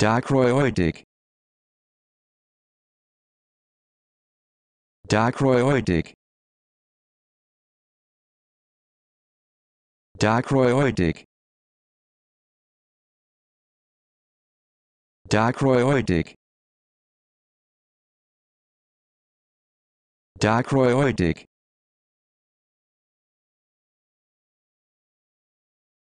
Dichroidic Dichroidic Dichroidic Dichroidic Dichroidic